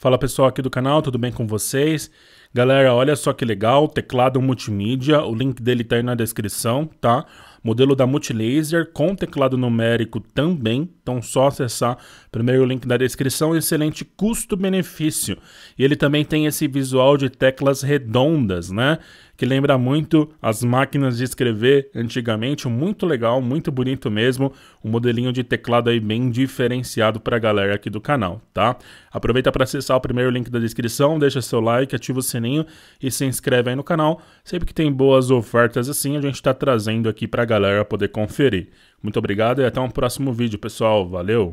Fala pessoal aqui do canal, tudo bem com vocês? Galera, olha só que legal, teclado multimídia, o link dele tá aí na descrição, tá? Modelo da Multilaser com teclado numérico também, então só acessar primeiro o link da descrição, excelente custo-benefício. E ele também tem esse visual de teclas redondas, né? que lembra muito as máquinas de escrever antigamente, muito legal, muito bonito mesmo, um modelinho de teclado aí bem diferenciado para a galera aqui do canal, tá? Aproveita para acessar o primeiro link da descrição, deixa seu like, ativa o sininho e se inscreve aí no canal. Sempre que tem boas ofertas assim, a gente está trazendo aqui para a galera poder conferir. Muito obrigado e até um próximo vídeo, pessoal. Valeu!